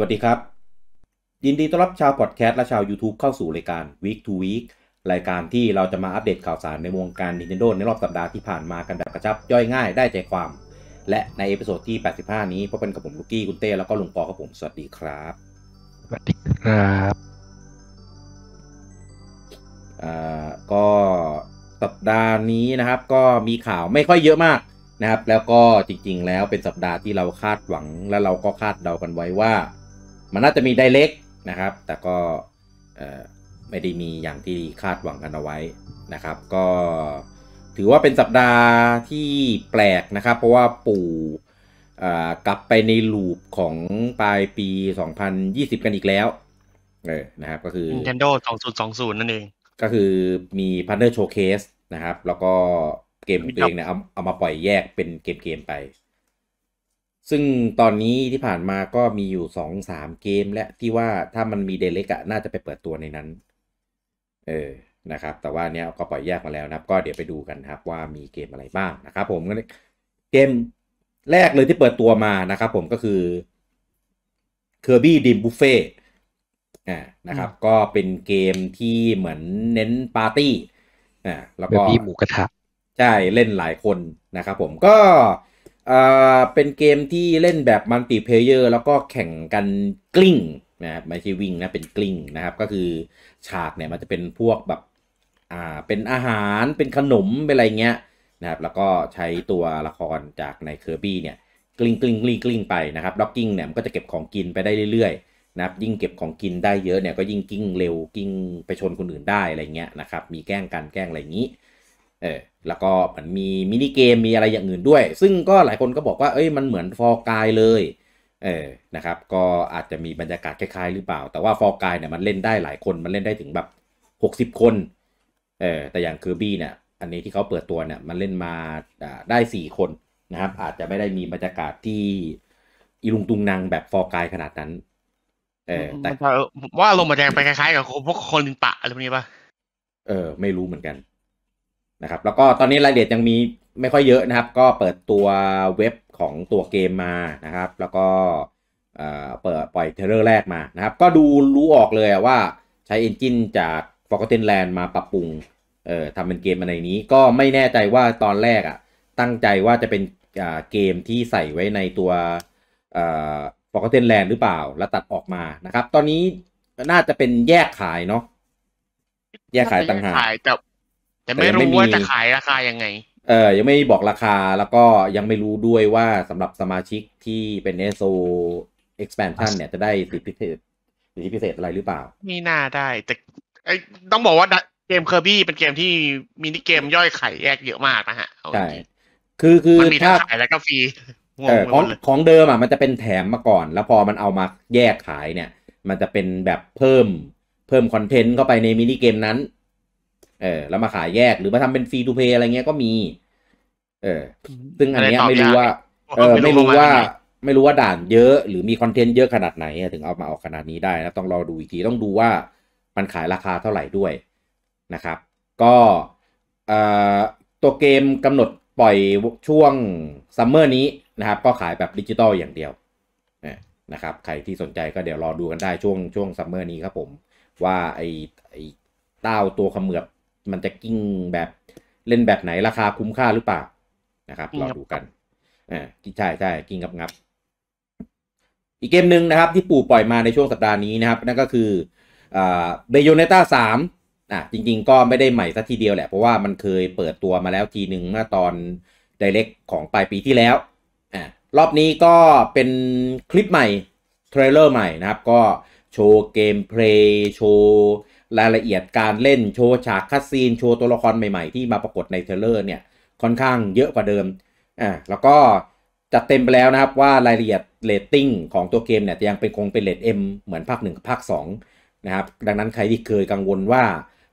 วัสดีครับ ยินดีต้อนรับชาวพอดแคสต์และชาว YouTube เข้าสู่รายการ Week to Week รายการที่เราจะมาอัปเดตข่าวสารในวงการ Nintendo ในรอบสัปดาห์ที่ผ่านมากันแบบกระชับย่อยง่ายได้ใจความ และในเอพิโซดที่ 85 นี้พบกันกับผมลูกี้คุณเต้ แล้วก็ลุงปอครับผม สวัสดีครับสวัสดีครับอ่าก็สัปดาห์นี้นะครับก็มีข่าวไม่ค่อยเยอะมากนะครับ แล้วก็จริงๆ แล้วเป็นสัปดาห์ที่เราคาดหวัง และเราก็คาดเดากันไว้ว่ามันน่าจะมีไดเล็กนะครับ แต่ก็ไม่ได้มีอย่างที่คาดหวังกันเอาไว้นะครับ ก็ถือว่าเป็นสัปดาห์ที่แปลกนะครับ เพราะว่าปู่กลับไปในลูปของปลายปี 2020 กันอีกแล้วเออนะครับก็คือ Nintendo 2020 นั่นเอง ก็คือมี Partner Showcase นะครับ แล้วก็เกมเองเนี่ยเอาเอามาปล่อยแยกเป็นเกมๆไปซึ่งตอนนี้ที่ผ่านมาก็มีอยู่สองสามเกมและที่ว่าถ้ามันมีเดลิกอะน่าจะไปเปิดตัวในนั้น เออ นะครับ แต่ว่าเนี้ยก็ปล่อยแยกมาแล้วนะครับ ก็เดี๋ยวไปดูกันครับว่ามีเกมอะไรบ้างนะครับผม เกมแรกเลยที่เปิดตัวมานะครับผมก็คือเคอร์บี้ดิมบ f เฟ t อ่า นะครับ ก็เป็นเกมที่เหมือนเน้นปาร์ตี้อ่าแล้วก็หมูกระทะ ใช่เล่นหลายคนนะครับผมก็อ่เป็นเกมที่เล่นแบบมัลติเพเยอร์แล้วก็แข่งกันกลิ้งนะครับไม่ใช่วิ่งนะเป็นกลิ้งนะครับก็คือฉากเนี่ยมันจะเป็นพวกแบบอ่าเป็นอาหารเป็นขนมเป็นอะไรเงี้ยนะครับแล้วก็ใช้ตัวละครจากในเคอร์บี้เนี่ยกลิ้งกลิ้งกลิ้งกลิ้งไปนะครับล็อกกิ้งเนี่ยมันก็จะเก็บของกินไปได้เรื่อยๆนะครับยิ่งเก็บของกินได้เยอะเนี่ยก็ยิ่งกิ้งเร็วกิ้ง ไปชนคนอื่นได้อะไรเงี้ยนะครับมีแกล้งกันแกล้งอะไรอย่างนี้เออแล้วก็มันมีมินิเกมมีอะไรอย่างอื่นด้วย ซึ่งก็หลายคนก็บอกว่าเอ้ยมันเหมือนฟอร์กายเลย เออนะครับก็อาจจะมีบรรยากาศคล้ายๆ หรือเปล่า แต่ว่าฟอร์กายเนี่ยมันเล่นได้หลายคนมันเล่นได้ถึงแบบ60คนเออแต่อย่างคือบี้เนี่ยอันนี้ที่เขาเปิดตัวเนี่ยมันเล่นมาได้4คนนะครับอาจจะไม่ได้มีบรรยากาศที่อีลุงตุงนางแบบฟอร์กายขนาดนั้น เออแต่ว่าลงมาแดงไปคล้ายๆกับพวกคนลินปะอะไรพวกนี้ปะเออไม่รู้เหมือนกันนะครับแล้วก็ตอนนี้รายละเอียดยังมีไม่ค่อยเยอะนะครับ ก็เปิดตัวเว็บของตัวเกมมานะครับ แล้วก็เออ่เปิดปล่อยเทเลอร์แรกมานะครับ ก็ดูรู้ออกเลยว่าใช้เอนจินจาก Forgotten Land มาปรับปรุง เอ่อทำเป็นเกมอะไรนี้ ก็ไม่แน่ใจว่าตอนแรกอะ่ะตั้งใจว่าจะเป็นเกมที่ใส่ไว้ในตัวเออ่ Forgotten Land หรือเปล่าแล้วตัดออกมานะครับ ตอนนี้น่าจะเป็นแยกขายเนาะแยกขายต่างหากแต่แต่ไม่รู้ว่าจะขายราคายังไง เออ ยังไม่บอกราคาแล้วก็ยังไม่รู้ด้วยว่าสำหรับสมาชิกที่เป็นเอโซ expansion เนี่ย จะได้สิทธิพิเศษสิทธิพิเศษอะไรหรือเปล่า มีน่าได้แต่ไอ้ต้องบอกว่าเกมเคอร์บี้เป็นเกมที่มินิเกมย่อยไข่แยกเยอะมากนะฮะ ใช่คือคือมันมีทั้งขายแล้วก็ฟรีของของเดิมอ่ะมันจะเป็นแถมมาก่อน แล้วพอมันเอามาแยกขายเนี่ย มันจะเป็นแบบเพิ่มเพิ่มคอนเทนต์เข้าไปในมินิเกมนั้นเออแล้วมาขายแยกหรือมาทำเป็นฟรีทูเพย์อะไรเงี้ยก็มี เออซึ่งอันเนี้ยไม่รู้ว่าเออไม่รู้ว่าไม่รู้ว่าด่านเยอะ หรือมีคอนเทนต์เยอะขนาดไหน ถึงเอามาออกขนาดนี้ได้นะต้องรอดูอีกที ต้องดูว่า มันขายราคาเท่าไหร่ด้วยนะครับ ก็เอ่อตัวเกมกำหนดปล่อยช่วงซัมเมอร์นี้นะครับ ก็ขายแบบดิจิตอลอย่างเดียวนะครับใครที่สนใจก็เดี๋ยวรอดูกันได้ช่วงช่วงซัมเมอร์นี้ครับผมว่าไอไอเต้าตัวขมือบมันจะกิ้งแบบเล่นแบบไหนราคาคุ้มค่าหรือเปล่านะครับรอดูกันอ่าใช่ใช่กิ้งงับ งับ อีกเกมหนึ่งนะครับ ที่ปู่ปล่อยมาในช่วงสัปดาห์นี้นะครับ นั่นก็คือเบโยเนต้าสามอ่ะจริงๆ ก็ไม่ได้ใหม่สักทีเดียวแหละเพราะว่ามันเคยเปิดตัวมาแล้วทีหนึ่งเมื่อตอนไดเ็กของปลายปีที่แล้วอ่ะรอบนี้ก็เป็นคลิปใหม่เทรลเลอร์ใหม่นะครับ ก็โชว์เกมเพลย์โชว์รายละเอียดการเล่นโชว์ฉากคัสซีนโชว์ตัวละครใหม่ๆที่มาปรากฏในเทเลอร์เนี่ย ค่อนข้างเยอะกว่าเดิมอ่าแล้วก็จัดเต็มไปแล้วนะครับว่ารายละเอียดเรตติ้งของตัวเกมเนี่ยยังเป็นคงเป็นเรตเอ็มเหมือนภาคหนึ่งภาคสองนะครับ ดังนั้นใครที่เคยกังวลว่า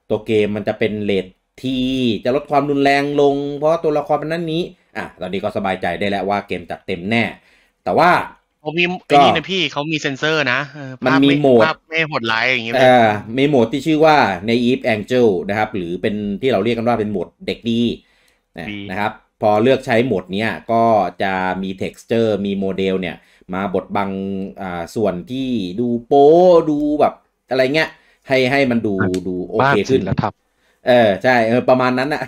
ตัวเกมมันจะเป็นเรตทีจะลดความรุนแรงลงเพราะตัวละครมันนั้นนี้อ่ะตอนนี้ก็สบายใจได้แล้วว่าเกมจัดเต็มแน่แต่ว่าเขามีไอ้นี่นะพี่เขามีเซ็นเซอร์นะมันมีโหมดไม่หดไลายอย่างเงี้ยอ่มีโหมดที่ชื่อว่าใน e ฟแองเจลนะครับ หรือเป็นที่เราเรียกกันว่าเป็นโหมดเด็กดีนะครับ พอเลือกใช้โหมดเนี้ยก็จะมีเท็ซ์เจอร์มีโมเดล เนี่ย มาบดบังอ่าส่วนที่ดูโป้ดูแบบอะไรเงี้ย ให้ให้มันดูดูโอเคขึ้นแล้วครับ เออใช่เออประมาณนั้นอะ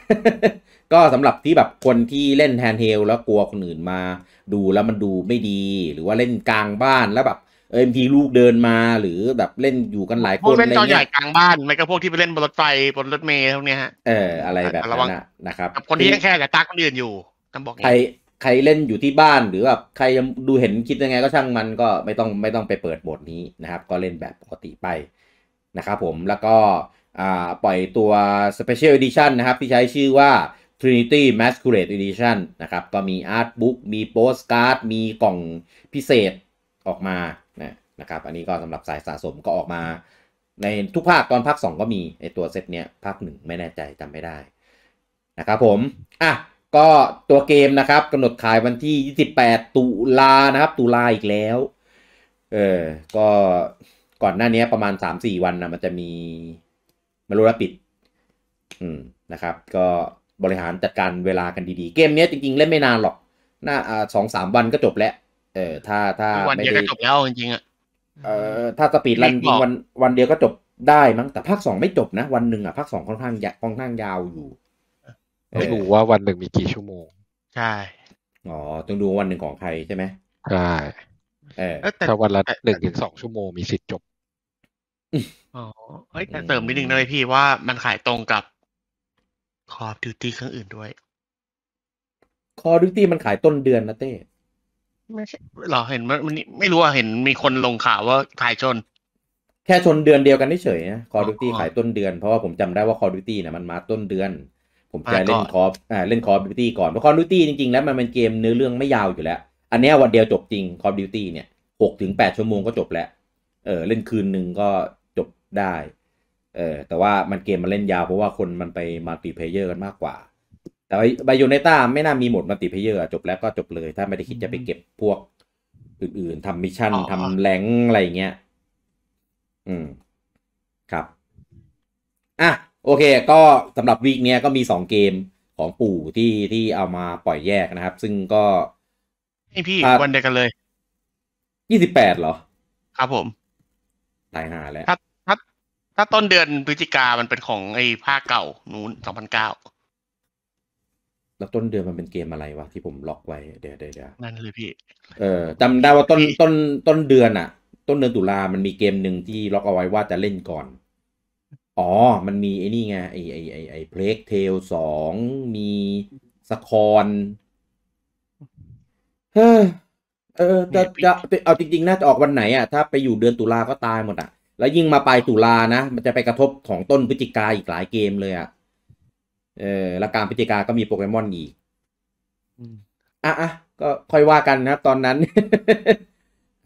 ก็สำหรับที่แบบคนที่เล่นแฮนด์เฮลแล้วกลัวคนอื่นมา ดูแล้วมันดูไม่ดี หรือว่าเล่นกลางบ้านแล้วแบบเอ็มพีลูกเดินมาหรือแบบเล่นอยู่กันหลายคนพวกเล่นจอใหญ่กลางบ้านไม่ก็พวกที่ไปเล่นบนรถไฟบนรถเมล์พวกนี้ฮะเอออะไรแบบนั้นนะครับกับคนที่แค่แต่ตักคนอื่นอยู่ต้องบอกใครใครเล่นอยู่ที่บ้าน หรือแบบใครดูเห็นคิดยังไง ก็ช่างมันก็ไม่ต้องไม่ต้องไปเปิดบทนี้นะครับ ก็เล่นแบบปกติไปนะครับผมแล้วก็ปล่อยตัว Special Edition นะครับ ที่ใช้ชื่อว่า Trinity Masquerade Edition นะครับก็มีอาร์ตบุ๊กมีโปสการ์ดมีกล่องพิเศษออกมานะครับอันนี้ก็สำหรับสายสะสมก็ออกมา ในทุกภาคตอนภาค2ก็มีไอตัวเซตเนี้ย ภาค 1 ไม่แน่ใจจำไม่ได้ นะครับผม อ่ะก็ตัวเกมนะครับกำหนดขายวันที่ 28 ตุลานะครับตุลาอีกแล้ว เออ ก็ก่อนหน้านี้ประมาณ 3-4 วันนะมันจะมีมารุระปิด อืมนะครับก็บริหารจัดการเวลากันดีๆ เกมนี้จริงๆเล่นไม่นานหรอก หน่าสองสามวันก็จบแล้ว เออถ้าถ้าวันเดียวก็จบแล้วจริงๆอ่ะ เออถ้าสปีดรันจริงวัน วันเดียวก็จบได้ มั้งแต่ภาคสองไม่จบนะ วันหนึ่งอ่ะภาคสองค่อนข้างยาค่อนข้างยาวอยู่ไม่รู้ว่าวันหนึ่งมีกี่ชั่วโมง ใช่ อ๋อ ต้องดูวันหนึ่งของใครใช่ไหม ใช่ เออถ้าวันละหนึ่งถึงสองชั่วโมงมีสิทธิ์จบอ๋อ เฮ้ยแต่เสริมนิดนึงนะพี่ว่ามันขายตรงกับคอร์ดิวตี้เครื่องอื่นด้วยคอร์ดิวตี้มันขายต้นเดือนนะเต้ไม่ใช่ เราเห็นมันไม่รู้ว่าเห็นมีคนลงข่าวว่าขายชน แค่ชนเดือนเดียวกันเฉยนะคอร์ดิวตี้ขายต้นเดือนเพราะว่าผมจำได้ว่าคอร์ดิวตี้นะมันมาต้นเดือน ผมจะเล่นคอร์อ่าเล่นคอร์ดิวตี้ก่อนเพราะคอร์ดิวตี้จริงๆแล้วมันเป็นเกมเนื้อเรื่องไม่ยาวอยู่แล้ว อันนี้วันเดียวจบจริงคอร์ดิวตี้เนี่ยหกถึงแปดชั่วโมงก็จบแล้ว เออเล่นคืนหนึ่งก็จบได้เออแต่ว่ามันเกมมันเล่นยาว เพราะว่าคนมันไปมัลติเพเยอร์กันมากกว่า แต่บยูเนต้าไม่น่ามีหมดมัลติเพเยอร์ จบแล้วก็จบเลยถ้าไม่ได้คิดจะไปเก็บพวก อื่น ๆทำมิชชั่นทำแหลงอะไรเงี้ย อืมครับอ่ะโอเค ก็สำหรับวีคเนี้ยก็มีสองเกมของปู่ที่ที่เอามาปล่อยแยกนะครับ ซึ่งก็นีพี่วันเดียวกันเลยยี่สิบแปดเหรอ ครับผมตายหาแล้วถ้าถ้าต้นเดือนพฤศจิกามันเป็นของไอ้ภาคเก่า นู้นสองพันเก้าแล้วต้นเดือนมันเป็นเกมอะไรวะที่ผมล็อกไว้เดี๋ยวเดี๋ยวนั่นเลยพี่เออจำได้ว่าต้นต้นต้นเดือนอะต้นเดือนตุลามันมีเกมหนึ่งที่ล็อกเอาไว้ว่าจะเล่นก่อน อ๋อ มันมีไอ้นี่ไงไอ้ไอ้ไอ้ไอ้เพล็กเทลสองมีสคอนเออจะจะเอาจริงๆ น่าจะออกวันไหนอะถ้าไปอยู่เดือนตุลาก็ตายหมดอะแล้วยิ่งมาปลายตุลานะ มันจะไปกระทบของต้นพฤศจิกาอีกหลายเกมเลยอะ่ะเออแล้วการพฤศจิกาก็มีโปเกมอนอีกอ่ะอ่ะก็ค่อยว่ากันนะครับตอนนั้น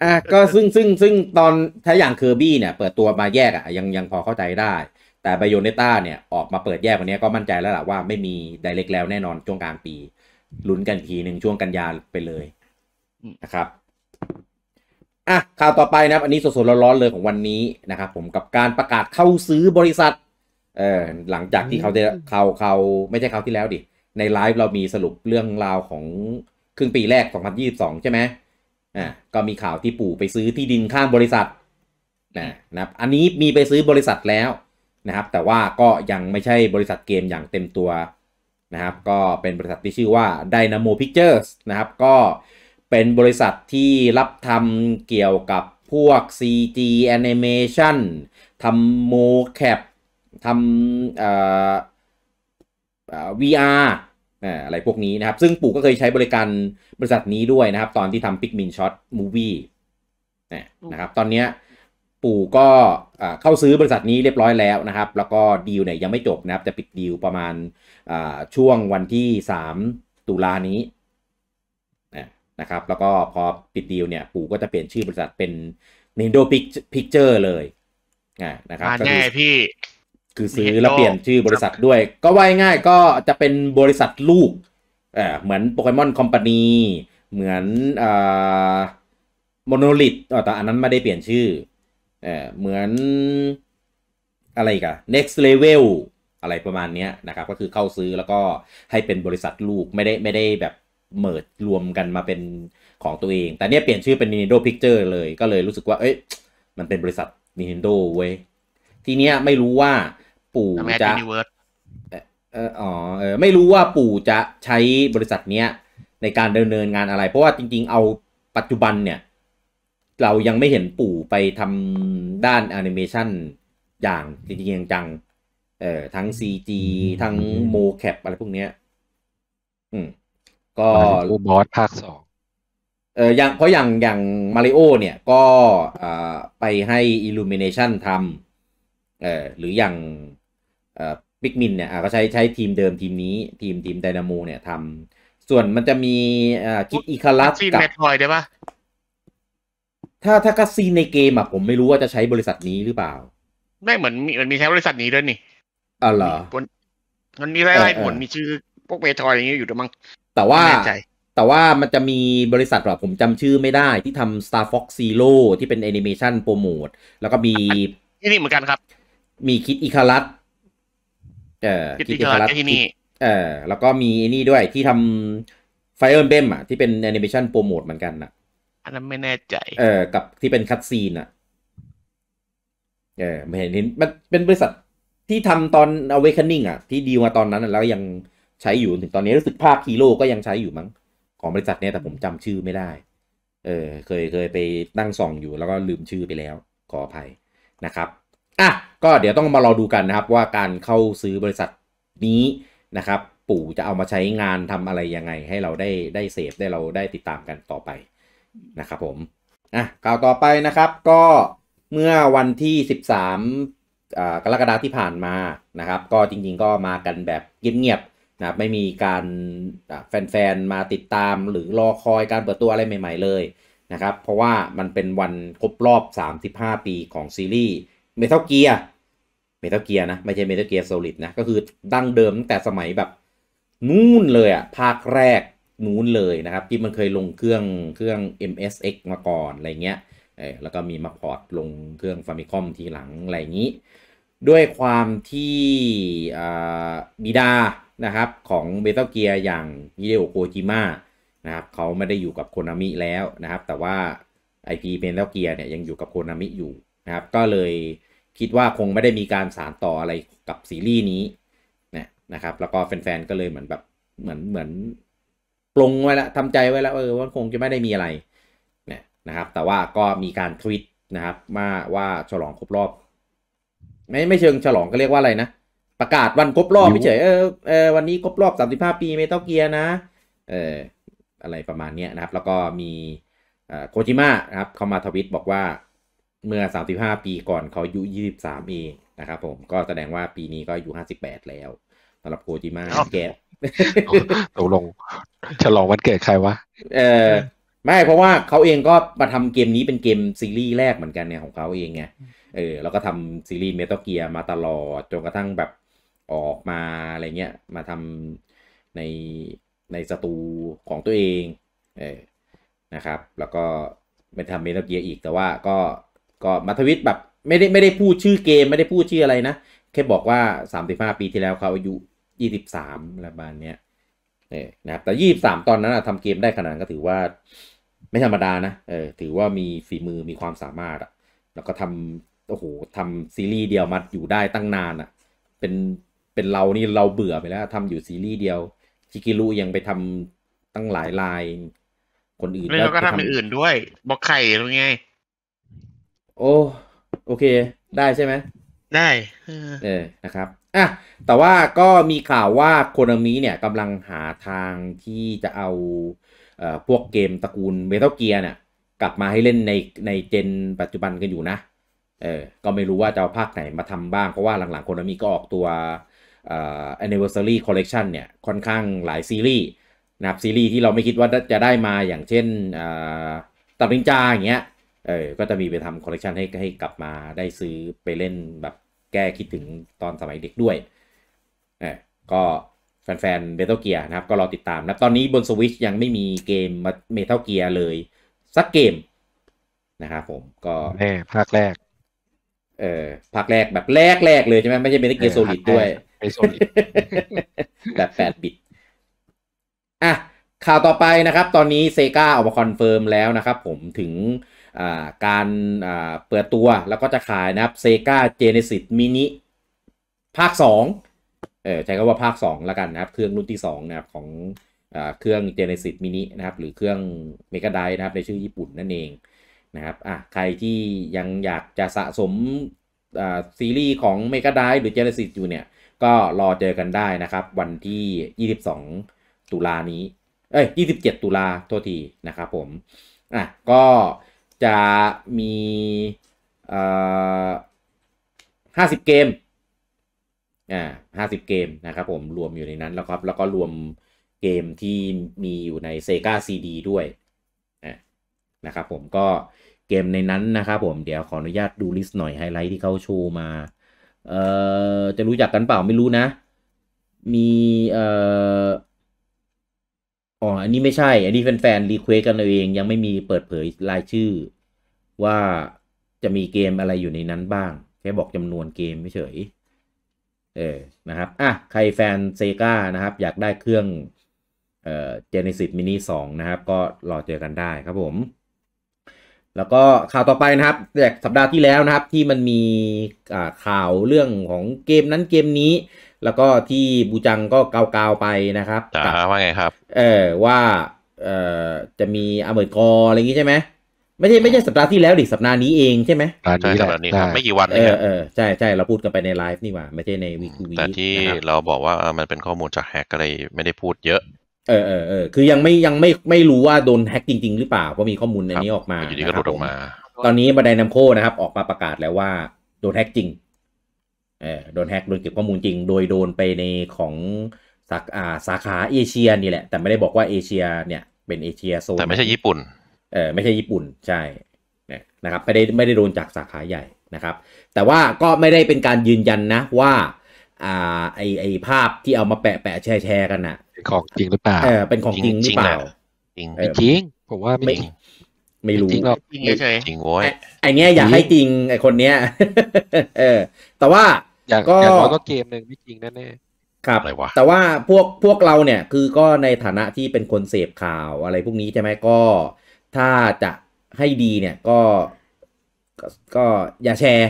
อ่ะก็ซึ่งซึ่งซึ่งตอนถ้าอย่างเคอร์บี้เนี่ย เปิดตัวมาแยกอะ่ะยังยังพอเข้าใจได้ แต่ไบโอเนต้าเนี่ยออกมาเปิดแยกวันนี้ก็มั่นใจแล้วแหละว่าไม่มีไดเรกแล้วแน่นอน ช่วงกลางปีลุ้นกันทีหนึ่งช่วงกันยาไปเลยนะครับอ่ะข่าวต่อไปนะครับ อันนี้สดๆร้อนๆเลยของวันนี้นะครับ ผมกับการประกาศเข้าซื้อบริษัทเอ่อหลังจากที่เขาเขาเขาไม่ใช่เขาที่แล้วดิในไลฟ์เรามีสรุปเรื่องราวของครึ่งปีแรก2022 ใช่ไหมอ่าก็มีข่าวที่ปู่ไปซื้อที่ดินข้างบริษัทนะนะครับอันนี้มีไปซื้อบริษัทแล้วนะครับ แต่ว่าก็ยังไม่ใช่บริษัทเกมอย่างเต็มตัวนะครับ ก็เป็นบริษัทที่ชื่อว่า Dynamo Pictures นะครับ ก็เป็นบริษัทที่รับทำเกี่ยวกับพวก CG Animation ทำโมแคปทำเอ่อ VR อะไรพวกนี้นะครับ ซึ่งปู่ก็เคยใช้บริการบริษัทนี้ด้วยนะครับ ตอนที่ทำ Pikmin Shot Movie นะครับ ตอนนี้ปู่ก็เข้าซื้อบริษัทนี้เรียบร้อยแล้วนะครับ แล้วก็ดีลเนี่ยยังไม่จบนะครับจะปิดดีลประมาณช่วงวันที่ 3 ตุลานี้นะครับแล้วก็พอปิดดีลเนี่ยปู่ก็จะเปลี่ยนชื่อบริษัทเป็น Nintendo Picture เลยอ่านะครับง่ายพี่คือซื้อแล้วเปลี่ยนชื่อบริษัทด้วยก็ว่าง่ายก็จะเป็นบริษัทลูกอ่าเหมือนโปเกมอนคอมพานีเหมือนอ่อโมโนลิทแต่อันนั้นไม่ได้เปลี่ยนชื่อเออเหมือนอะไรกัน next level อะไรประมาณนี้นะครับก็คือเข้าซื้อแล้วก็ให้เป็นบริษัทลูกไม่ได้ไม่ได้แบบเมิร์ดรวมกันมาเป็นของตัวเอง แต่เนี่ยเปลี่ยนชื่อเป็น Nintendo Picture เลย ก็เลยรู้สึกว่า เอ้ย มันเป็นบริษัท Nintendo เว้ย ทีเนี้ยไม่รู้ว่าปู่จะเอออ๋อ เออ ไม่รู้ว่าปู่จะใช้บริษัทเนี้ยในการดำเนินงานอะไร เพราะว่าจริงๆ เอาปัจจุบันเนี่ย เรายังไม่เห็นปู่ไปทำด้านแอนิเมชันอย่างจริงงจัง เอ่อ ทั้ง CG ทั้งโมแคปอะไรพวกเนี้ย อืมก็รบอสภาคสองเอออย่างเพราะอย่างอย่างมาริโอเนี่ยก็อ่าไปให้อิลูมิเนชันทำเออหรืออย่างเอ่อปิกมินเนี่ยอ่าก็ใช้ใช้ทีมเดิมทีมนี้ ทีมทีมไดนาโมเนี่ยทำส่วนมันจะมีอ่าคิดอิคารัสกับอยได้ปะถ้าถ้ากาซีนในเกมอ่ะ ผมไม่รู้ว่าจะใช้บริษัทนี้หรือเปล่า ไม่เหมือนมีมันมีใช้บริษัทนี้ด้วยนี่อ๋อเหรอมันมีไล่ไล่ผลมีชื่อ พวกเมทรอยอย่างเงี้ยอยู่ด้วยมั้งแต่ว่าแต่ว่ามันจะมีบริษัทแบบผมจำชื่อไม่ได้ที่ทำ Star Fox Zero ที่เป็นแอนิเมชันโปรโมทแล้วก็มีที่นี่เหมือนกันครับ มีคิดอิคารัตเอ่อคิดอิคารัตที่นี่เอ่อแล้วก็มีนี่ด้วยที่ทำไฟเอ Emblem อ่ะที่เป็นแอนิเมชันโปรโมทเหมือนกันอ่ะ อันนั้นไม่แน่ใจ เอ่อกับที่เป็นคัตซีนอ่ะ เออไม่เห็นมันเป็นบริษัทที่ทำตอน Awakening อ่ะ ที่ดีมาตอนนั้นแล้วยังใช้อยู่ถึงตอนนี้รู้สึกภาพฮีโร่ก็ยังใช้อยู่มั้ง ของบริษัทเนี่ยแต่ผมจำชื่อไม่ได้ เออเคยเคยไปนั่งส่องอยู่แล้วก็ลืมชื่อไปแล้ว ขออภัยนะครับ อ่ะก็เดี๋ยวต้องมารอดูกันนะครับว่าการเข้าซื้อบริษัทนี้นะครับ ปู่จะเอามาใช้งานทำอะไรยังไง ให้เราได้ได้เสพได้เราได้ติดตามกันต่อไปนะครับผม อ่ะข่าวต่อไปนะครับ ก็เมื่อวันที่ 13กรกฎาคมที่ผ่านมานะครับ ก็จริงๆก็มากันแบบเงียบๆนะไม่มีการแฟน ๆ มาติดตามหรือรอคอยการเปิดตัวอะไรใหม่ๆเลยนะครับ เพราะว่ามันเป็นวันครบรอบ 35 ปีของซีรีส์ เมทัลเกียร์ เมทัลเกียร์นะ ไม่ใช่เมทัลเกียร์โซลิดนะ ก็คือดั้งเดิมตั้งแต่สมัยแบบ นู่นเลยอะภาคแรกนู้นเลยนะครับ ที่มันเคยลงเครื่อง เครื่อง MSX มาก่อน อะไรเงี้ย แล้วก็มีมาพอร์ตลงเครื่องฟามิคอมทีหลังอะไรอย่างนี้ด้วยความที่บิดานะครับของเบตาเกียอย่างฮิเดโอโกจิมะนะครับเขาไม่ได้อยู่กับโคนามิแล้วนะครับแต่ว่า IP เบตาเกียเนี่ยยังอยู่กับโคนามิอยู่นะครับก็เลยคิดว่าคงไม่ได้มีการสานต่ออะไรกับซีรีส์นี้นะนะครับแล้วก็แฟนๆก็เลยเหมือนแบบเหมือนเหมือนปรงไว้แล้วทำใจไว้แล้วเออว่าคงจะไม่ได้มีอะไรเนะนะครับแต่ว่าก็มีการทวิตนะครับมาว่าฉลองครบรอบ ไม่ไม่เชิงฉลองก็เรียกว่าอะไรนะประกาศวันครบรอบไม่เฉยเออเออวันนี้ครบรอบสามสิบห้าปีเมทัลเกียร์นะเอออะไรประมาณเนี้ยนะครับ แล้วก็มีโคจิมะครับเขามาทวิตบอกว่าเมื่อ 35 ปีก่อนเขาอายุ23เองนะครับผมก็แสดงว่าปีนี้ก็อายุ58 แล้วสำหรับโคจิมะแกตกลง ฉลองวันเกิดใครวะเออไม่เพราะว่าเขาเองก็มาทำเกมนี้เป็นเกมซีรีส์แรกเหมือนกันเนี่ยของเขาเองไงเออแล้วก็ทำซีรีส์เมทัลเกียร์มาตลอดจนกระทั่งแบบออกมาอะไรเงี้ยมาทำในในสตูของตัวเอง เออ นะครับ แล้วก็ไปทำเมทัลเกียร์อีก แต่ว่าก็ก็มัทวิทแบบไม่ได้ไม่ได้ พูด ชื่อเกมไม่ได้ พูด ชื่ออะไรนะ แค่ บอกว่า 35 ปีที่แล้วเขาอายุ 23อะไรประมาณเนี้ย เออ นะครับแต่ 23 ตอนนั้นทำเกมได้ขนาด ก็ถือว่า ไม่ธรรมดา นะ เออ ถือว่ามีฝีมือมีความสามารถอะแล้วก็ทำโอ้โหทำซีรีส์เดียวมาอยู่ได้ตั้งนานอะเป็นเป็นเรานี่เราเบื่อไปแล้วทำอยู่ซีรีส์เดียว ชิกิรุยังไปทำตั้งหลายลายคนอื่นแล้วก็ทำอื่นด้วยบอกไข่ตรงไงโอ้โอเค ได้ใช่ไหมได้ เออนะครับอ่ะแต่ว่าก็มีข่าวว่าโคนามิเนี่ยกำลังหาทางที่จะเอา เอ่อพวกเกมตระกูลเมทัลเกียร์เนี่ย กลับมาให้เล่นในในเจนปัจจุบันกันอยู่นะเออก็ไม่รู้ว่าจะเอาภาคไหนมาทำบ้างเพราะว่าหลังๆโคนามิก็ออกตัวอ anniversary collection เนี่ยค่อนข้างหลายซีรีส์นะครับซีรีส์ที่เราไม่คิดว่าจะได้มาอย่างเช่นตับลิงจาอย่างเงี้ยเออก็จะมีไปทำคอลเลกชันให้ให้กลับมาได้ซื้อไปเล่นแบบแก้คิดถึงตอนสมัยเด็กด้วยเออก็แฟนๆเมทัลเกียร์นะครับก็รอติดตามนะตอนนี้บนสวิชยังไม่มีเกมเมทัลเกียร์เลย สักเกมนะครับผมก็แม่ภาคแรกเออภาคแรกแบบแรกแรกเลยใช่ไหมไม่ใช่เมทัลเกียร์โซลิดด้วยไม่สนแบบแปดบิต อ่ะข่าวต่อไปนะครับตอนนี้เซกาออกมาคอนเฟิร์มแล้วนะครับผมถึงการเปิดตัวแล้วก็จะขายนะครับเซกาเจเนซิสมินิภาค 2เออใช้คำว่าภาค2แล้วกันนะครับเครื่องรุ่นที่2นะครับของอเครื่องเจเนซิสมินินะครับ หรือเครื่องเมกาไดนะครับในชื่อญี่ปุ่นนั่นเองนะครับอ่ะใครที่ยังอยากจะสะสมซีรีส์ของเมกาไดหรือเจเนซิสอยู่เนี่ยก็รอเจอกันได้นะครับ วันที่ 22 ตุลานี้ เอ้ย27 ตุลาโทษที นะครับผม อ่ะ ก็จะ มีเอ่อ50 เกม อ่า50 เกม นะครับผม รวมอยู่ในนั้นแล้วครับ แล้วก็รวมเกมที่มีอยู่ใน Sega CD ด้วย นะครับผมก็เกมในนั้นนะครับผม เดี๋ยวขออนุญาตดู ลิสต์หน่อยไฮไลท์ที่เขาโชว์มาเอ่อ จะรู้จักกันเปล่าไม่รู้นะ มี เอ่ออ๋ออันนี้ไม่ใช่ อันนี้ แฟนๆรีเควสกันเอง ยังไม่มีเปิดเผยรายชื่อ ว่าจะมีเกมอะไรอยู่ในนั้นบ้าง แค่บอกจำนวนเกมไม่เฉยเออนะ ครับอ่ะใครแฟนเซกานะครับ อยากได้เครื่องเอ่อเจเนซิสมินิสองนะครับก็รอเจอกันได้ครับผมแล้วก็ข่าวต่อไปนะครับจากสัปดาห์ที่แล้วนะครับที่มันมีข่าวเรื่องของเกมนั้นเกมนี้ แล้วก็ที่บูจังก็กาวๆไปนะครับว่าไงครับ เออว่าเออจะมีอเมริกออะไรอย่างงี้ใช่ไหมไม่ใช่ไม่ใช่สัปดาห์ที่แล้วหรือสัปดาห์นี้เองใช่ไหมใช่สัปดาห์นี้ครับไม่กี่วันเองเออใช่ใช่เราพูดกันไปในไลฟ์นี่หว่าไม่ใช่ในวีคูวีแต่ที่เราบอกว่ามันเป็นข้อมูลจากแฮกก็เลยไม่ได้พูดเยอะเออเออเออคือยังไม่ยังไม่ไม่รู้ว่าโดนแฮ็กจริงๆหรือเปล่าเพราะมีข้อมูลอันนี้ออกมาอยู่ดีก็หลุดออกมา ตอนนี้บันไดนัมโคนะครับออกมาประกาศแล้วว่าโดนแฮ็กจริงเออโดนแฮ็กโดนเก็บข้อมูลจริง โดยโดนไปในของสาขาสาขาเอเชียนี่แหละแต่ไม่ได้บอกว่าเอเชียเนี่ยเป็นเอเชียโซนแต่ไม่ใช่ญี่ปุ่นเออไม่ใช่ญี่ปุ่นใช่นะครับไม่ได้ไม่ได้โดนจากสาขาใหญ่นะครับแต่ว่าก็ไม่ได้เป็นการยืนยันนะว่าอ่าไอไอภาพที่เอามาแปะแปะแชร์แชร์กันนะ่ะของจริงหรือเปล่า เออ เป็นของจริงหรือเปล่า จริงไม่จริง ผมว่าไม่จริงไม่รู้ จริงหรอกจริงจริงโว้ย ไอเนี้ยอยากให้จริงไอคนเนี้ย เออ แต่ว่าอย่างนอก็เกมหนึ่งไม่จริงแน่ครับแต่ว่าพวกพวกเราเนี่ยคือก็ในฐานะที่เป็นคนเสพข่าวอะไรพวกนี้ใช่ไหมก็ถ้าจะให้ดีเนี่ยก็ก็อย่าแชร์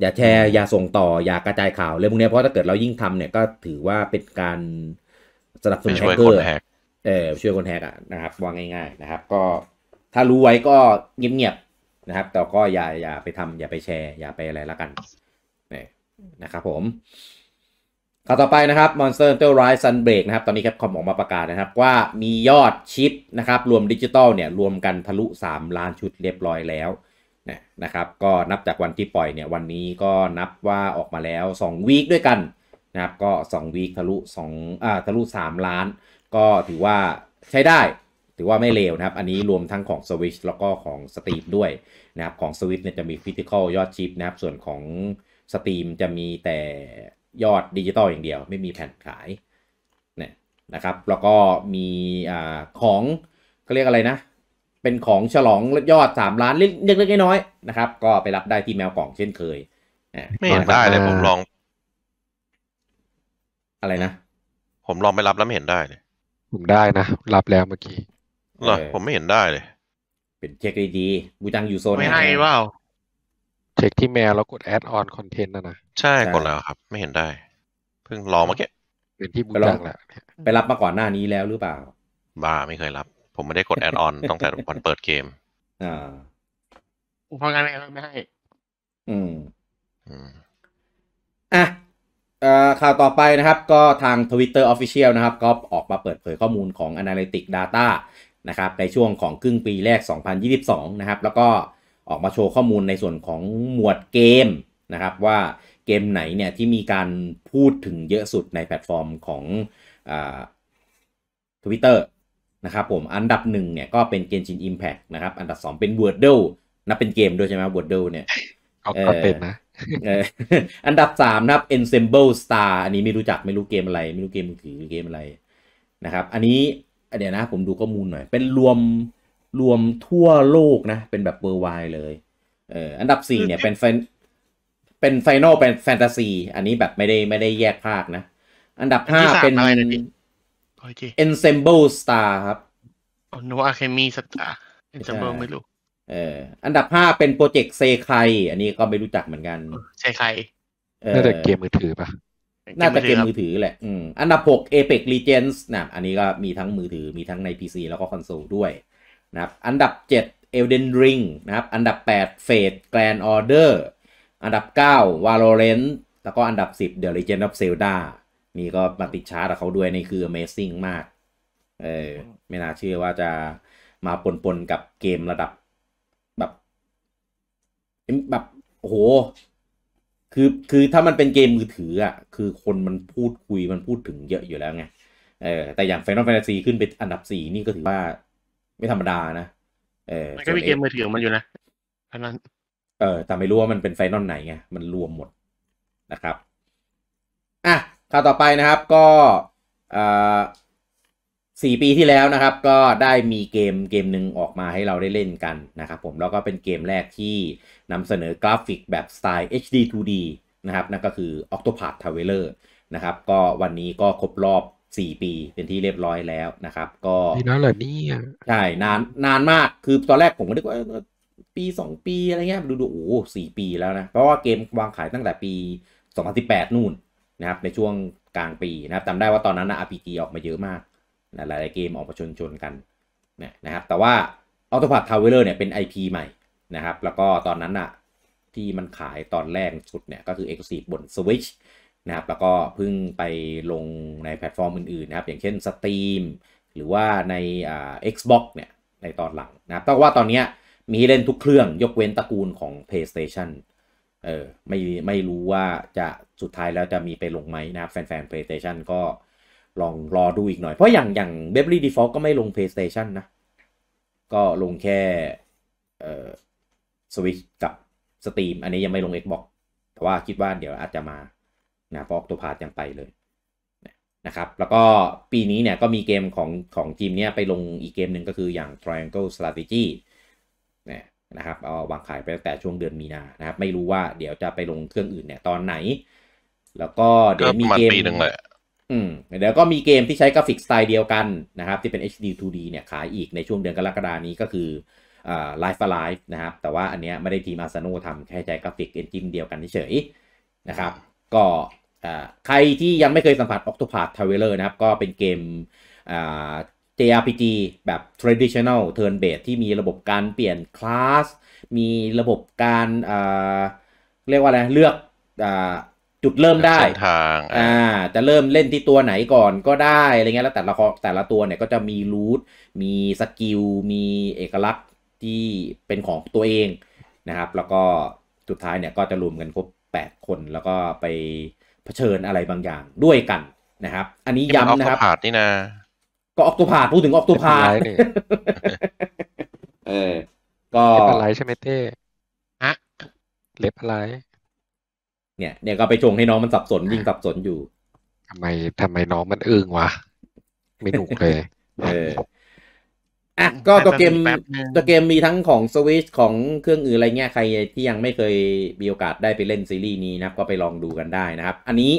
อย่าแชร์อย่าส่งต่ออย่ากระจายข่าวเรื่องพวกนี้เพราะถ้าเกิดเรายิ่งทำเนี่ยก็ถือว่าเป็นการสนับสนุนแฮกเกอร์เออช่วยคนแฮกอ่ะนะครับ วางง่ายๆ นะครับ ก็ถ้ารู้ไว้ก็เงียบๆนะครับ แต่ก็อย่าอย่าไปทำ อย่าไปแชร์ อย่าไปอะไรละกันนี่นะครับผมข่าวต่อไปนะครับ Monster Hunter Rise Sunbreak นะครับ ตอนนี้ครับคอมออกมาประกาศนะครับ ว่ามียอดชิปนะครับ รวมดิจิตอลเนี่ย รวมกันทะลุ 3 ล้านชุดเรียบร้อยแล้ว นะครับ ก็นับจากวันที่ปล่อยเนี่ย วันนี้ก็นับว่าออกมาแล้ว2วีคด้วยกันนะครับก็ 2 วีคทะลุ2อ่าทะลุ 3 ล้าน ก็ถือว่าใช้ได้ถือว่าไม่เลวนะครับ อันนี้รวมทั้งของ Switch แล้วก็ของ Steam ด้วยนะครับของ Switch เนี่ยจะมีฟิสิกอลยอดชิปนะครับส่วนของ Steam จะมีแต่ยอดดิจิตอลอย่างเดียว ไม่มีแผ่นขายเนี่ยนะครับแล้วก็มีอ่าของเขาเรียกอะไรนะ เป็นของฉลองยอด 3 ล้านเล็กๆน้อยๆนะครับก็ไปรับได้ที่แมวกล่องเช่นเคยไม่เห็นได้เลยผมลองอะไรนะ ผมลองไปรับแล้วไม่เห็นได้เลยผมได้นะ รับแล้วเมื่อกี้เหรอผมไม่เห็นได้เลย เป็นเช็คดีๆบูตังอยู่โซน ไม่ให้เปล่า เช็คที่แมวแล้วกดแอดออนคอนเทนต์นะนะ ใช่กดแล้วครับ ไม่เห็นได้ เพิ่งลองเมื่อกี้ เป็นที่บูตังแหละไปรับมาก่อนหน้านี้แล้วหรือเปล่า บ้า ไม่เคยรับ ผมไม่ได้กดแอดออนตั้งแต่วันเปิดเกม อ่าเพราะงั้นไม่ให้ อืม อืมอ่ะข่าวต่อไปนะครับก็ทาง Twitter Official นะครับ ก็ออกมาเปิดเผยข้อมูลของ Analytic Data นะครับในช่วงของครึ่งปีแรก 2022 นะครับ แล้วก็ออกมาโชว์ข้อมูลในส่วนของหมวดเกมนะครับ ว่าเกมไหนเนี่ยที่มีการพูดถึงเยอะสุดในแพลตฟอร์มของทวิตเตอร์นะครับผมอันดับหนึ่งเนี่ยก็เป็นเกมชินอิมแพกนะครับ อันดับสองเป็น w o r d เดนับเป็นเกมด้วยใช่ไหม w o r d l e เนี่ยก็เป็นนะอันดับสามนะครับ Ensemble Star อันนี้ไม่รู้จักไม่รู้เกมอะไรไม่รู้เกมมือถือเกมอะไรนะครับ อันนี้เดี๋ยวนะผมดูข้อมูลหน่อย เป็นรวมรวมทั่วโลกนะ เป็นแบบเบอร์วเลยเอออันดับสี่เนี่ยเป็นแฟนเป็นไฟนอลเป็นแฟนตาซีอันนี้แบบไม่ได้ไม่ได้แยกภาคนะ อันดับห้าเป็นอะไรนี Ensemble Star ครับโนอาเคมีสตาร์ Ensemble ไม่รู้เอออันดับห้าเป็นโปรเจกต์เซคายอันนี้ก็ไม่รู้จักเหมือนกันเซคายน่าจะเกมมือถือปะน่าจะเกมมือถือแหละอืมอันดับหกเอเ e กลีเจนส์นะอันนี้ก็มีทั้งมือถือมีทั้งในพีซแล้วก็คอนโซลด้วย นะครับ อันดับเจ็ดเอลเดนริงนะครับ อันดับแปดเฟดแกรนออเดอร์อันดับเก้าวาโลเรนแล้วก็อันดับสิบเดอะลีเจนด์ออฟเซลดานี่ก็มาติดชาร์ตเขาด้วย นี่คือ Amazing มากเออไม่น่าเชื่อว่าจะมาปนๆกับเกมระดับแบบโอ้โหคือคือถ้ามันเป็นเกมมือถืออ่ะคือคนมันพูดคุยมันพูดถึงเยอะอยู่แล้วไงเออแต่อย่าง Final Fantasy ขึ้นไปอันดับสี่นี่ก็ถือว่าไม่ธรรมดานะเออมันก็มีเกมมือถือของมันอยู่นะอันนั้นเออแต่ไม่รู้ว่ามันเป็นไฟนอลไหนไงมันรวมหมดนะครับอ่ะข่าวต่อไปนะครับ ก็อ่าสี่ปีที่แล้วนะครับ ก็ได้มีเกมเกมหนึ่งออกมาให้เราได้เล่นกันนะครับผม แล้วก็เป็นเกมแรกที่นำเสนอกราฟิกแบบสไตล์ HD 2D นะครับ นั่นก็คือ Octopath Traveler นะครับ ก็วันนี้ก็ครบรอบ 4 ปีเป็นที่เรียบร้อยแล้วนะครับก็นั่นเหลเนี่ใช่นานนานมากคือตอนแรกผมก็นึกว่าปี 2 ปีอะไรเงี้ยดูดูโอ้สี่ปีแล้วนะ เพราะว่าเกมวางขายตั้งแต่ปี 2018นู่นนะครับในช่วงกลางปีนะครับจำได้ว่าตอนนั้นนะ RPG ออกมาเยอะมากนะหลายๆเกมออกมาชนชนกันนะนะครับ แต่ว่า Autopad Traveler เนี่ยเป็น IP ใหม่นะครับ แล้วก็ตอนนั้นอะที่มันขายตอนแรกสุดเนี่ย ก็คือ Exclusive บน Switch นะครับ แล้วก็เพิ่งไปลงในแพลตฟอร์มอื่น ๆ นะครับ อย่างเช่น Steam หรือว่าในอ่า Xbox เนี่ยในตอนหลังนะครับแต่ว่าตอนนี้มีเล่นทุกเครื่องยกเว้นตระกูลของ PlayStation เออไม่ไม่รู้ว่าจะสุดท้ายแล้วจะมีไปลงไหมนะครับแฟนๆ PlayStation ก็ลองรอดูอีกหน่อย เพราะอย่างอย่างเบบลี่ดีฟอลก็ไม่ลง PlayStation นะ ก็ลงแค่เอ่อสวิชกับสตรีมอันนี้ยังไม่ลง Xbox แต่ว่าคิดว่าเดี๋ยวอาจจะมานะพราตัวพาดยังไปเลยนะครับ แล้วก็ปีนี้เนี่ยก็มีเกมของของทีมเนี้ยไปลงอีกเกมหนึ่งก็คืออย่าง Triangle Strategy นยนะครับเอาวางขายไปตั้งแต่ช่วงเดือนมีนานะครับ ไม่รู้ว่าเดี๋ยวจะไปลงเครื่องอื่นเนี่ยตอนไหน แล้วก็เดี๋ยวมีเกมปีหนึ่งแหละอืมเดี๋ยวก็มีเกมที่ใช้กราฟิกสไตล์เดียวกันนะครับที่เป็น HD 2D เนี่ยขายอีกในช่วงเดือนกรกฎานี้ก็คืออ่า Life Alive นะครับ แต่ว่าอันเนี้ยไม่ได้ทีมอาซานุทำแค่ใช้กราฟิกเอนจินเดียวกันเฉยๆนะครับก็ใครที่ยังไม่เคยสัมผัส Octopath Traveler นะครับก็เป็นเกม JRPG แบบ traditional turn based ที่มีระบบการเปลี่ยนคลาสมีระบบการเรียกว่าอะไรเลือกจุดเริ่มได้ ทาง อ่า จะเริ่มเล่นที่ตัวไหนก่อนก็ได้ อะไรเงี้ยแล้วแต่ละแต่ละตัวเนี่ยก็จะมีรูท มีสกิล มีเอกลักษณ์ที่เป็นของตัวเองนะครับ แล้วก็สุดท้ายเนี่ยก็จะรวมกันครบ8คนแล้วก็ไปเผชิญอะไรบางอย่างด้วยกันนะครับ อันนี้ย้ำนะครับ ออกตัวผาดนี่นะ ก็ออกตัวผาดพูดถึงออกตัวผาดเออ ก็เล็บอะไรใช่ไหมเต้ฮะเล็บอะไรเนี่ย เนี่ยก็ไปชงให้น้องมันสับสนยิ่งสับสนอยู่ ทำไมทำไมน้องมันอึ้งวะ ไม่ถูกเลย เออ อ่ะ ก็ตัวเกมตัวเกมมีทั้งของสวิชของเครื่องอื่นอะไรเงี้ย ใครที่ยังไม่เคยมีโอกาสได้ไปเล่นซีรีส์นี้นะ ก็ไปลองดูกันได้นะครับ อันนี้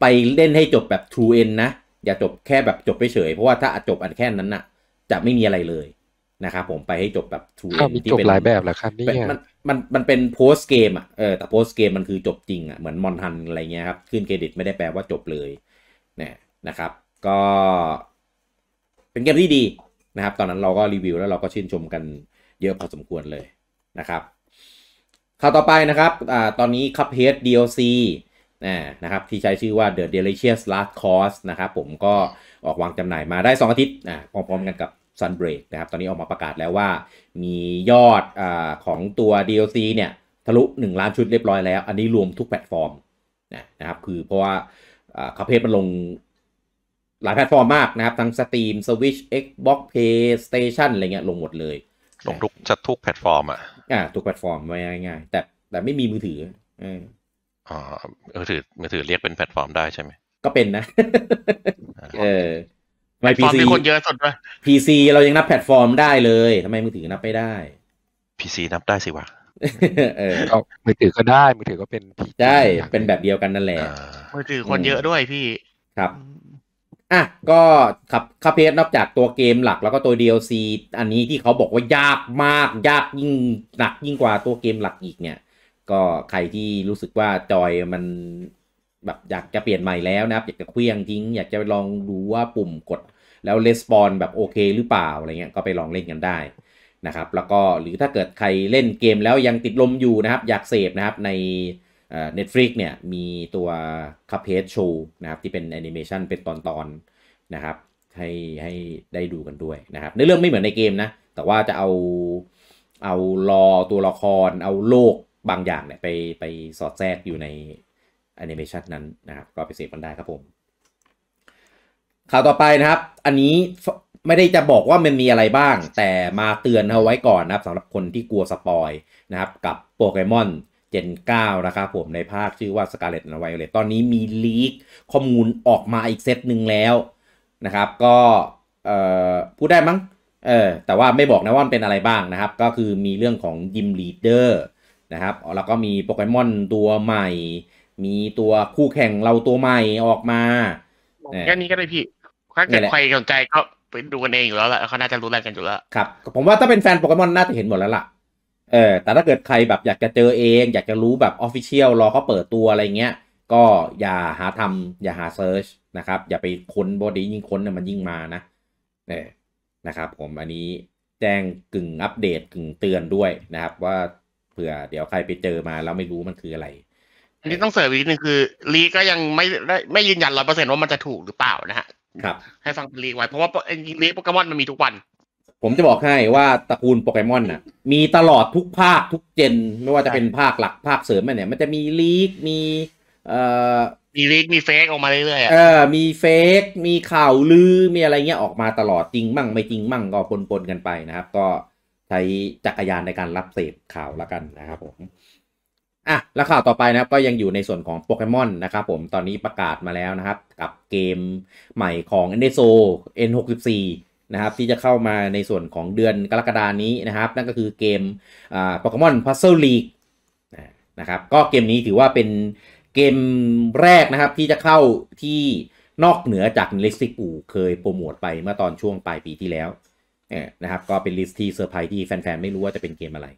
ไปเล่นให้จบแบบ True End นะ อย่าจบแค่แบบจบไปเฉย เพราะว่าถ้าจบอันแค่นั้นน่ะ จะไม่มีอะไรเลยนะครับผมไปให้จบแบบทูเอ็นที่เป็นหลายแบบแหละครับนี่มันมันมันเป็นโพสเกมอ่ะเออแต่โพสเกมมันคือจบจริงอ่ะเหมือนมอนทันอะไรเงี้ยครับ ขึ้นเครดิตไม่ได้แปลว่าจบเลยเนี่ยนะครับก็เป็นเกมที่ดีนะครับตอนนั้นเราก็รีวิวแล้วเราก็ชื่นชมกันเยอะพอสมควรเลยนะครับข่าวต่อไปนะครับอ่าตอนนี้พเฮดดี d อ l c นะครับที่ใช้ชื่อว่า The Delicious Last Course นะครับผมก็ออกวางจำหน่ายมาได้ 2 อาทิตย์อ่พร้อมๆกันกับซันเบรกนะครับ ตอนนี้ออกมาประกาศแล้วว่า มียอดอของตัว DLC เนี่ย ทะลุ 1 ล้านชุดเรียบร้อยแล้ว อันนี้รวมทุกแพลตฟอร์มนะครับ คือเพราะว่าคาเพจมันลงหลายแพลตฟอร์มมากนะครับ ทั้ง Steam Switch Xbox PlayStation อะไรเงี้ยลงหมดเลย ลงทุกจะทุกแพลตฟอร์ม อ่ะอ่าทุกแพลตฟอร์มไม่ง่ายแต่แต่ไม่มีมือถืออ่ามือถือมือถือเรียกเป็นแพลตฟอร์มได้ใช่ไหมก็เป็นนะ เออไม่พีซีคนเยอะสุดเลยพีซีเรายังนับแพลตฟอร์ม ได้เลยทำไมมือถือนับไม่ได้พีซีนับได้สิวะเออมือถือก็ได้มือถือก็เป็นพีได้ เป็นแบบเดียวกันนั่นแหละ มือถือคนเยอะด้วยพี่ครับอ่ะก็ครับคาเพสนอกจากตัวเกมหลักแล้วก็ตัวดีอซีอันนี้ที่เขาบอกว่า ยากมาก ยากยิ่งหนักยิ่งกว่าตัวเกมหลักอีกเนี่ย ก็ใครที่รู้สึกว่าจอยมันแบบอยากจะเปลี่ยนใหม่แล้วนะครับอยากจะเคลี้ยงทิ้ง อยากจะลองดูว่าปุ่มกด แล้วレスปอนแบบโอเค หรือเปล่า อะไรเงี้ยก็ไปลองเล่นกันได้นะครับ แล้วก็หรือถ้าเกิดใครเล่นเกมแล้วยังติดลมอยู่นะครับ อยากเสพนะครับในเน็ตฟลิกเนี่ย มีตัวคาเพจโชว์นะครับที่เป็นแอนิเมชันเป็นตอนๆนนะครับให้ให้ได้ดูกันด้วยนะครับในเรื่องไม่เหมือนในเกมนะ แต่ว่าจะเอา เอารอตัวละคร เอาโลกบางอย่างเนี่ยไปไปสอดแทรกอยู่ในแอนิเมชันนั้นนะครับ ก็ไปเสพมันได้ครับผมข่าวต่อไปนะครับ อันนี้ไม่ได้จะบอกว่ามันมีอะไรบ้าง แต่มาเตือนเอาไว้ก่อนนะครับสำหรับคนที่กลัวสปอยนะครับ กับโปเกมอนเจน9นะครับผมในภาคชื่อว่า Scarlet and Violet ตอนนี้มีลีกข้อมูลออกมาอีกเซตหนึ่งแล้วนะครับ ก็พูดได้มั้งเออแต่ว่าไม่บอกนะว่ามันเป็นอะไรบ้างนะครับ ก็คือมีเรื่องของยิมลีเดอร์นะครับแล้วก็มีโปเกมอนตัวใหม่มีตัวคู่แข่งเราตัวใหม่ออกมาแค่นี้ก็ได้พี่ถ้าเกิดใครสนใจก็ไปดูกันเองอยู่แล้วแหละเขาน่าจะรู้อะไรกันอยู่แล้ว ครับ ผมว่าถ้าเป็นแฟนโปเกมอนน่าจะเห็นหมดแล้วล่ะ เออ แต่ถ้าเกิดใครแบบอยากจะเจอเอง อยากจะรู้แบบออฟฟิเชียลรอเขาเปิดตัวอะไรเงี้ย ก็อย่าหาทำอย่าหาเซิร์ชนะครับ อย่าไปค้นบอดี้ยิ่งค้นมันยิ่งมานะ เนี่ย นะครับ ผมอันนี้แจ้งกึ่งอัปเดตกึ่งเตือนด้วยนะครับ ว่า เผื่อเดี๋ยวใครไปเจอมา แล้วไม่รู้มันคืออะไรนี่ต้องเสริมอีกนึงคือลีก็ยังไม่ได้ไม่ยืนยันร้อยเปอร์เซ็นว่ามันจะถูกหรือเปล่านะฮะครับ ให้ฟังลีไว้ เพราะว่าลีโปเกมอนมันมีทุกวัน ผมจะบอกให้ว่าตระกูลโปเกมอนน่ะ มีตลอดทุกภาค ทุกเจน ไม่ว่าจะเป็นภาคหลักภาคเสริมเนี่ย มันจะมีลีก มี เอ่อมีลีก มีเฟกออกมาเรื่อยๆเออมีเฟกมีข่าวลือมีอะไรเงี้ยออกมาตลอดจริงมั่งไม่จริงมั่งก็ปนๆกันไปนะครับ ก็ใช้จักรยานในการรับเสพข่าวละกันนะครับผมอ่ะแล้วข่าวต่อไปนะครับก็ยังอยู่ในส่วนของโปเกมอนนะครับผมตอนนี้ประกาศมาแล้วนะครับ กับเกมใหม่ของ n d e s o N64 นะครับที่จะเข้ามาในส่วนของเดือนกรกฎานี้นะครับนั่นก็คือเกมโปเกมอนพัซเซิลลีกนะครับก็เกมนี้ถือว่าเป็นเกมแรกนะครับที่จะเข้าที่นอกเหนือจากลิสติกูเคยโปรโมทไปเมื่อตอนช่วงปลายปีที่แล้วนะครับก็เป็นลิสต์ที่เซอร์ไพรส์ที่แฟนๆไม่รู้ว่าจะเป็นเกมอะไร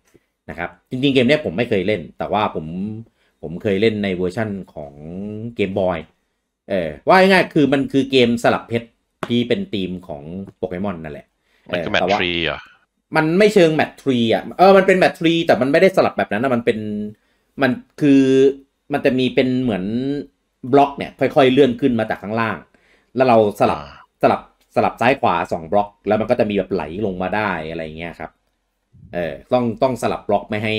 ะครับจริงๆ เกมนี้ผมไม่เคยเล่น แต่ว่าผมผมเคยเล่นในเวอร์ชั่นของเกมบอย เออว่าง่ายๆ คือมันคือเกมสลับเพชรที่เป็นธีมของโปเกมอน นั่นแหละ มันแมททรีอ่ะมันไม่เชิงแมททรีอ่ะเออ มันเป็นแมทรีแต่มันไม่ได้สลับแบบนั้นนะมันเป็นมันคือมันจะมีเป็นเหมือนบล็อกเนี่ย ค่อยๆเลื่อนขึ้นมาจากข้างล่าง แล้วเราสลับสลับสลับซ้ายขวาสองบล็อก แล้วมันก็จะมีแบบไหลลงมาได้อะไรเงี้ยครับเออต้องต้องสลับบล็อกไม่ให้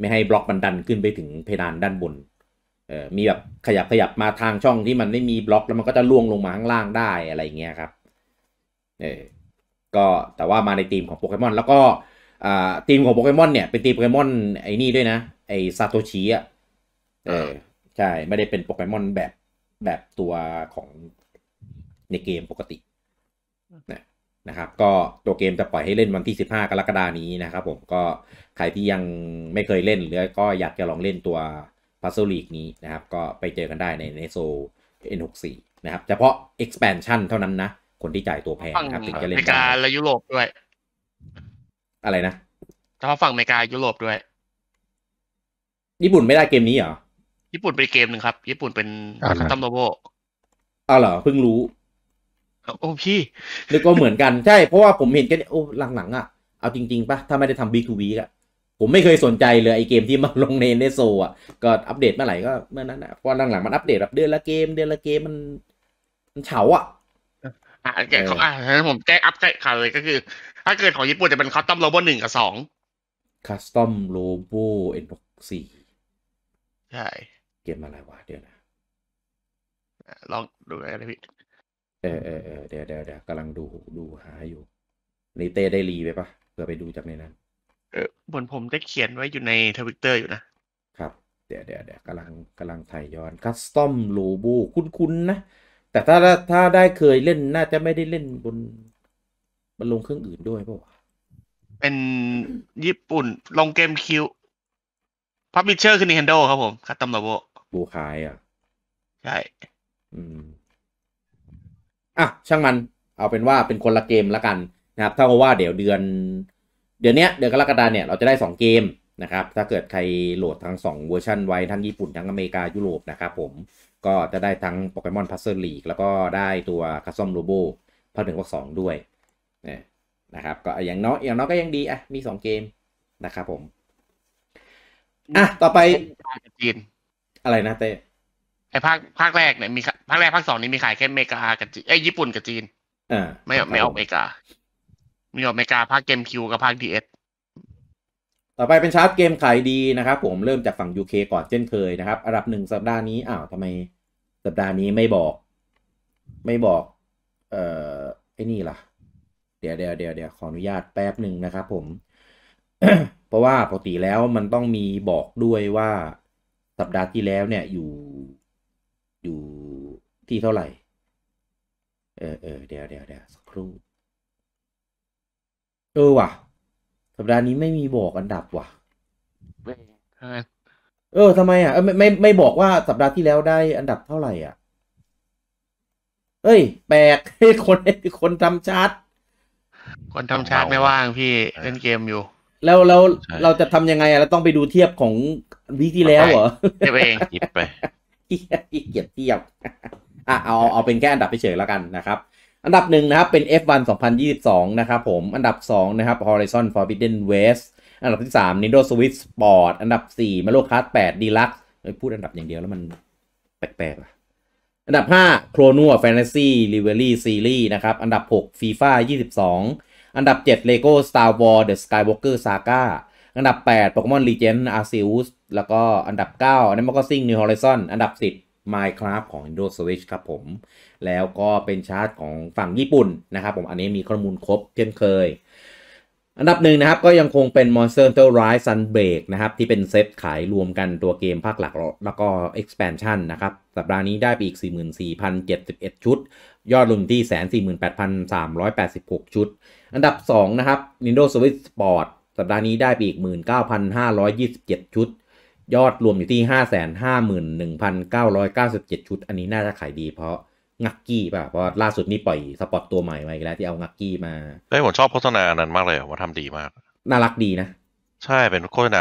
ไม่ให้บล็อกมันดันขึ้นไปถึงเพดานด้านบน เออมีแบบขยับขยับมาทางช่องที่มันไม่มีบล็อกแล้วมันก็จะล่วงลงมาข้างล่างได้อะไรเงี้ยครับเออ ก็แต่ว่ามาในทีมของโปเกมอนแล้วก็อ่าทีมของโปเกมอนเนี่ยเป็นทีมโปเกมอนไอ้นี่ด้วยนะ ไอซาโตชิอ่ะเออใช่ไม่ได้เป็นโปเกมอนแบบแบบตัวของในเกมปกตินะนะครับก็ตัวเกมจะปล่อยให้เล่นวันที่ 15กรกฎานี้นะครับผมก็ ใครที่ยังไม่เคยเล่นหรือก็อยากจะลองเล่นตัวพัซซ์ลีกนี้นะครับ ก็ไปเจอกันได้ในเนโซ N64 นะครับ เฉพาะ expansion เท่านั้นนะ คนที่จ่ายตัวแพงครับ ถึงจะเล่นได้อเมริกาและยุโรปด้วย อะไรนะ เฉพาะฝั่งอเมริกายุโรปด้วย ญี่ปุ่นไม่ได้เกมนี้เหรอ ญี่ปุ่นเป็นเกมหนึ่งครับญี่ปุ่นเป็นคัตตัมโนโบอ้าวเหรอเพิ่งรู้โอ้พี่นึกว่าเหมือนกัน ใช่ เพราะว่าผมเห็นกันโอ้หลังๆอ่ะ เอาจริง ๆปะถ้าไม่ได้ทำบทูบีอะผมไม่เคยสนใจเลยไอเกมที่มาลงในเนโซ อ่ะก็อัปเดตเมื่อไหร่ก็ เมื่อนั้นนะพอหลังๆมันอัปเดตแบบเดือนละเกมเดือนละเกม มันมันเฉาอ่ะ อ่าแกเขาอ่าผมแก้อัปเดตข่าวเลยก็คือ ถ้าเกิดของญี่ปุ่นจะเป็นคัสตอมโลโบหนึ่งกับสองคัสตอมโลโบเอ็นสี่ใช่เกมอะไรวะเดี๋ยวนะลองดูอะไรพี่เออเออเออเดี๋ยวเดี๋ยวเดี๋ยวกำลังดูดูหาอยู่นี่เต้ได้รีไปปะเพื่อไปดูจากในนั้นเออบนผมได้เขียนไว้อยู่ในทวิตเตอร์อยู่นะครับเดี๋ยวเดี๋ยวเดี๋ยวกำลังกำลังถ่ายย้อนคัสตอมโลโบคุ้นๆนะ แต่ถ้าถ้าได้เคยเล่นน่าจะไม่ได้เล่นบนบนลงเครื่องอื่นด้วยป่าวะเป็นญี่ปุ่นลงเกมคิวพับบิเชอร์คือ Nintendo ครับผมคัสตอมโลโบบูคายอ่ะใช่ อืมอ่ะ ช่างมัน เอาเป็นว่าเป็นคนละเกมละกันนะครับถ้ากว่าเดี๋ยวเดือนเดือนเนี้ยเดือนกรกฎาเนี่ย เราจะได้2เกมนะครับ ถ้าเกิดใครโหลดทั้ง 2 เวอร์ชันไว้ทั้งญี่ปุ่น ทั้งอเมริกา ยุโรปนะครับผมก็จะได้ทั้งโปเกมอนพัซเซิลลีกแล้วก็ได้ตัวคัสซอมโรโบภาคหนึ่งภาคสองด้วยนะครับก็อย่างน้อยอย่างน้อยก็ยังดีอ่ะมี 2 เกมนะครับผมอ่ะต่อไปจีนอะไรนะเต้ไอภาคภาคแรกเนี่ยมีภาคแรกภาคสองนี่มีขายแค่เมกากับจีนไอญี่ปุ่นกับจีนอไม่ไม่ออกเมกามีออกเมกาภาคเกมคิวกับภาคดีเอสต่อไปเป็นชาร์ตเกมขายดีนะครับผมเริ่มจากฝั่ง UK ก่อนเช่นเคยนะครับ อันดับหนึ่งสัปดาห์นี้อ้าวทำไมสัปดาห์นี้ไม่บอก ไม่บอก เอ่อไอ้นี่ล่ะเดี๋ยวเดี๋ยวเดี๋ยวเดี๋ยวขออนุญาตแป๊บหนึ่งนะครับผม เพราะว่าปกติแล้วมันต้องมีบอกด้วยว่าสัปดาห์ที่แล้วเนี่ยอยู่อยู่ที่เท่าไหร่ เออเออเดี๋ยวเดี๋ยวเดี๋ยวสักครู่ เออว่ะ สัปดาห์นี้ไม่มีบอกอันดับว่ะ เออทำไมอ่ะไม่ไม่ไม่บอกว่าสัปดาห์ที่แล้วได้อันดับเท่าไหร่ อ่ะเอ้ย แปลกคนคนทำชาร์ต คนทำชาร์ตไม่ว่างพี่ เล่นเกมอยู่ แล้วเราเราจะทำยังไงอ่ะเราต้องไปดูเทียบของวีที่แล้วเหรอเทียบเองหยิบไปเกียบเทียบอ่ะเอาเอาเป็นแค่อันดับเฉยๆแล้วกันนะครับ อันดับหนึ่งนะครับเป็น F1 2022 นะครับผมอันดับ2นะครับ Horizon Forbidden West อันดับที่ 3 Nintendo Switch Sport อันดับ4 Mario Kart 8 Deluxe พูดอันดับอย่างเดียวแล้วมันแปลกๆอ่ะ อันดับ5 Chrono Fantasy Rivalry Series นะครับ อันดับ 6 FIFA 22 อันดับ 7 Lego Star Wars The Skywalker Saga อันดับ8โปเกมอนรีเจนอาร์ซิอุสแล้วก็อันดับ9อันดับก็ซิงนิวฮอริซอนอันดับ 10 Minecraft ของ Nintendo Switch ครับผม แล้วก็เป็นชาร์ตของฝั่งญี่ปุ่นนะครับ ผมอันนี้มีข้อมูลครบเช่นเคย อันดับหนึ่งนะครับ ก็ยังคงเป็น Monster Hunter Rise Sunbreak นะครับ ที่เป็นเซตขายรวมกันตัวเกมภาคหลักแล้วก็ expansion นะครับ สัปดาห์นี้ได้ไปอีก 44,071 ชุด ยอดรวมที่148,386 ชุด อันดับ2นะครับ Nintendo Switch Sport สัปดาห์นี้ได้ไปอีก19,527 ชุด ยอดรวมอยู่ที่ 551,997 ชุด อันนี้น่าจะขายดีเพราะ งักกี้ป่ะ เพราะล่าสุดนี่ปล่อยสปอตตัวใหม่มาอีกแล้วที่เอางักกี้มาเฮ้ยผมชอบโฆษณานั้นมากเลยว่าทำดีมาก น่ารักดีนะ ใช่เป็นโฆษณา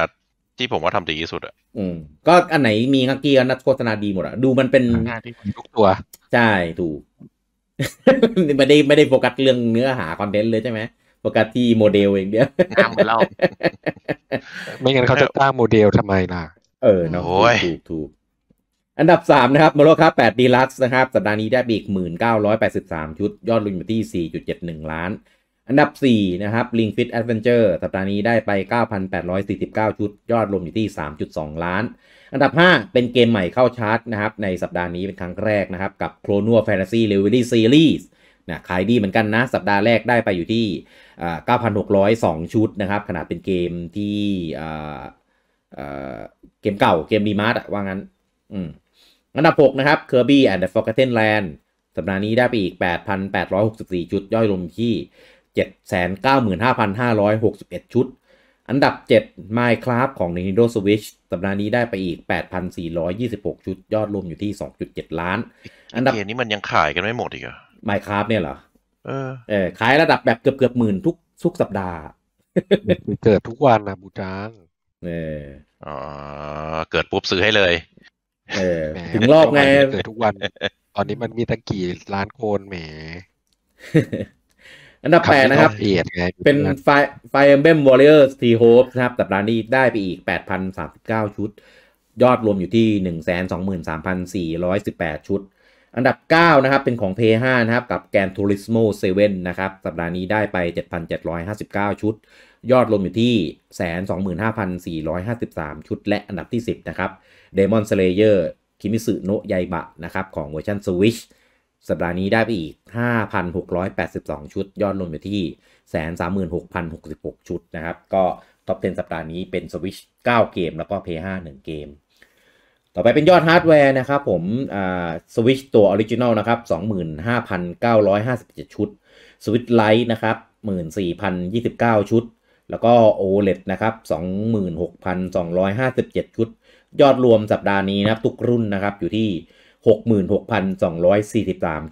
ที่ผมว่าทำดีที่สุดอ่ะอืม ก็อันไหนมีงักกี้ก็นัดโฆษณาดีหมดอ่ะ ดูมันเป็นงานที่ทุกตัวใช่ถูกไม่ได้ไม่ได้โฟกัสเรื่องเนื้อหาคอนเทนต์เลยใช่ไหมโฟกัสที่โมเดลเองเดียวงามเหมือนเราไม่งั้นเขาจะตั้งโมเดลทำไมล่ะเออเนาะถูกถูกอันดับสามนะครับมาโลครับแปดดีลักซ์นะครับสัปดาห์นี้ได้บีกหมื่นเก้้ารอยแปดสิบสามชุดยอดรวมอยู่ที่จจุดดเ็หนึ่งล้าน อันดับ4นะครับ Link Fit Adventure สัปดาห์นี้ได้ไป 9,849 ชุดยอดรวมอยู่ที่ 3.2 ล้าน อันดับ 5 เป็นเกมใหม่เข้าชาร์ตนะครับในสัปดาห์นี้เป็นครั้งแรกนะครับ กับ c h r o n o Fantasy r e v e l y Series นะขายดีเหมือนกันนะ สัปดาห์แรกได้ไปอยู่ที่ 9,602 ชุดนะครับ ขนาดเป็นเกมที่เกมเก่าเกมดีมาร์ตว่างั้น อันดับหกนะครับ Kirby and the Forgotten Land สัปดาห์นี้ได้ไปอีก 8,864 ชุดย่อยลงที่ 795,561 ชุด อันดับ 7 Minecraft ของ Nintendo Switch สัปดาห์นี้ได้ไปอีก 8,426 ชุด ยอดรวมอยู่ที่ 2.7 ล้าน อันดับเกมนี้มันยังขายกันไม่หมดอีกเหรอไมค์คราฟเนี่ยเหรอ เออเออขายระดับแบบเกือบเกือบหมื่นทุกทุกสัปดาห์ เกิดทุกวันนะบูจางเอออ๋อ เกิดปุ๊บซื้อให้เลย เออ ถึงรอบไงเกิดทุกวัน ตอนนี้มันมีตั้งกี่ล้านโคนแหม อันดับแปดนะครับ เป็นไฟไฟเอ็มเบมวอลเลอร์สตีโฮปนะครับสัปดาห์นี้ได้ไปอีก8,039ชุด ยอดรวมอยู่ที่ 123,418 ชุดอันดับ 9 นะครับ เป็นของ p 5นะครับ กับแกนสโมเซเว7นะครับ สัปดาห์นี้ได้ไป 7,759 ชุด ยอดรวมอยู่ที่แสน2 5 4 5 3 ชุด และอันดับที่ 10 นะครับ Demon Slayer คิมิสึโนะยายบะนะครับ ของเวอร์ชัน Switch สัปดาห์นี้ได้ไปอีก 5,682 ชุด ยอดรวมอยู่ที่แสน3 6 0 6 6 ชุด นะครับ ก็ท็อป10สัปดาห์นี้เป็น Switch 9 เกมแล้วก็ p 5 1 เกมต่อไปเป็นยอดฮาร์ดแวร์นะครับผมสวิชตัวออริจินอลนะครับ25,957 ชุดสวิชไลท์นะครับ14,029 ชุด แล้วก็ OLED นะครับ26,257 ชุด ยอดรวมสัปดาห์นี้นะครับ ทุกรุ่นนะครับอยู่ที่ 66,243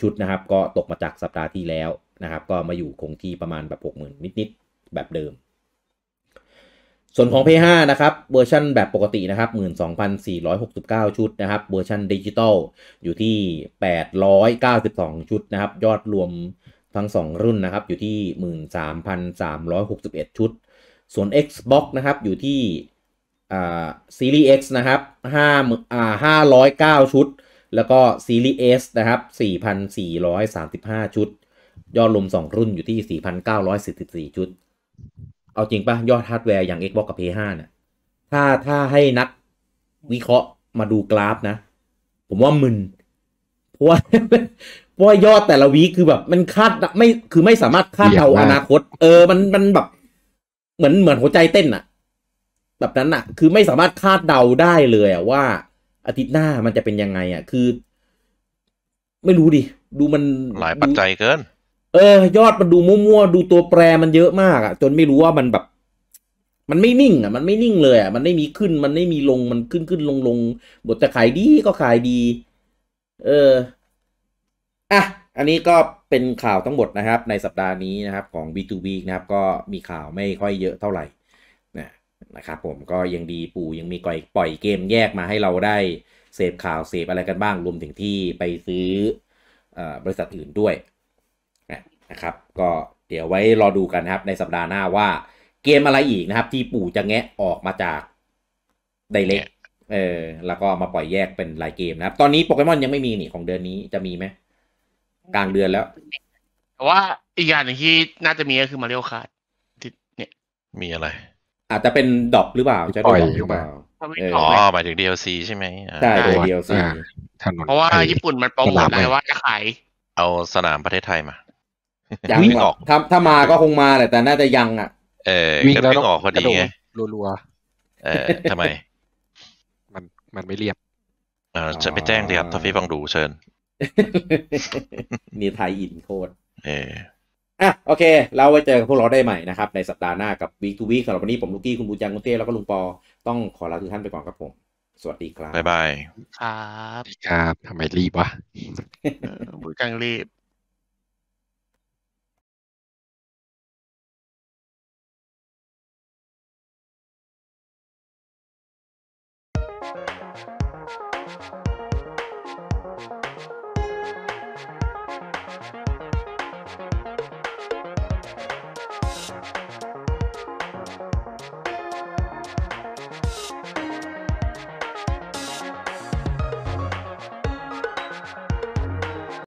ชุดนะครับ ก็ตกมาจากสัปดาห์ที่แล้วนะครับ ก็มาอยู่คงที่ประมาณแบบ60,000 นิด ๆ แบบเดิมส่วนของ Play 5นะครับ เวอร์ชันแบบปกตินะครับ12,469 ชุด นะครับ เวอร์ชันดิจิตอลอยู่ที่ 892 ชุด นะครับ ยอดรวมทั้ง 2 รุ่นนะครับอยู่ที่ 13,361 ชุด ส่วน Xbox นะครับอยู่ที่ซีรีส์ X นะครับ5อ509 ชุด แล้วก็ซีรีส์ S นะครับ 4,435 ชุด ยอดรวม 2 รุ่นอยู่ที่ 4,944 ชุดเอาจริงปะยอดฮาร์ดแวร์อย่าง Xbox กับ PS5 เนี่ยถ้าถ้าให้นักวิเคราะห์มาดูกราฟนะผมว่ามึน เพราะว่าเพราะยอดแต่ละวีคือแบบ มันคาดไม่คือไม่สามารถคาดเดาอนาคต เออมันมันแบบ เหมือนเหมือนหัวใจเต้นอะแบบนั้นอะคือไม่สามารถคาดเดาได้เลยอะว่า อาทิตย์หน้ามันจะเป็นยังไงอะคือ ไม่รู้ดิ ดูมันหลายปัจจัยเกินเออยอดมันดูมั่วๆดูตัวแปรมันเยอะมากอะ่ะจนไม่รู้ว่ามันแบบ มันไม่นิ่งอะ่ะมันไม่นิ่งเลยอะ่ะมันไม่มีขึ้นมันไม่มีลงมันขึ้นขึ้นลงลงบทจะขายดีก็ขายดี เอออ่ะอันนี้ก็เป็นข่าวทั้งหมดนะครับ ในสัปดาห์นี้นะครับ ของ B2B นะครับ ก็มีข่าวไม่ค่อยเยอะเท่าไหร่นะนะครับผมก็ยังดีปู่ยังมีก่อยปล่อยเกมแยกมาให้เราได้เสพข่าวเสพอะไรกันบ้างรวมถึงที่ไปซื้อบริษัทอื่นด้วยนะครับ ก็เดี๋ยวไว้รอดูกันครับในสัปดาห์หน้าว่า เกมอะไรอีกนะครับที่ปู่จะแงะออกมาจาก ไดเล็กเออ แล้วก็มาปล่อยแยกเป็นรายเกมนะครับ ตอนนี้โปเกมอนยังไม่มีนี่ของเดือนนี้จะมีไหม กลางเดือนแล้ว แต่ว่าอีกอย่างหนึ่งที่น่าจะมีก็คือมาเรียวคาร์ดเนี่ยมีอะไร อาจจะเป็นดอกหรือเปล่าจะดอกหรือเปล่าอ๋อหมายถึง DLC ใช่ไหมใช่เี็นซ l c เพราะว่าญี่ปุ่นมันโปรโมทอะไว่าจะขายเอาสนามประเทศไทยมายังไม่ออกถ้าถ้ามาก็คงมาแหละ แต่น่าจะยังอ่ะเออวิ่งแล้วต้องออกพอดีไง รัวๆเออทำไม มันมันไม่เรียบอ่า จะไม่แจ้งดีครับ็อฟฟี่ฟังดูเชิญนี่ไทยอินโคตรเอออ่ะโอเค เราไว้เจอกับพวกเราได้ใหม่นะครับ ในสัปดาห์หน้ากับวีทูวีสำหรับวันนี้ผมลูกี้ คุณบูจัง คุณเต้แล้วก็ลุงปอ ต้องขอลาทุกท่านไปก่อนครับผม สวัสดีครับบ๊ายบายครับครับทำไมรีบวะบูจังรีบ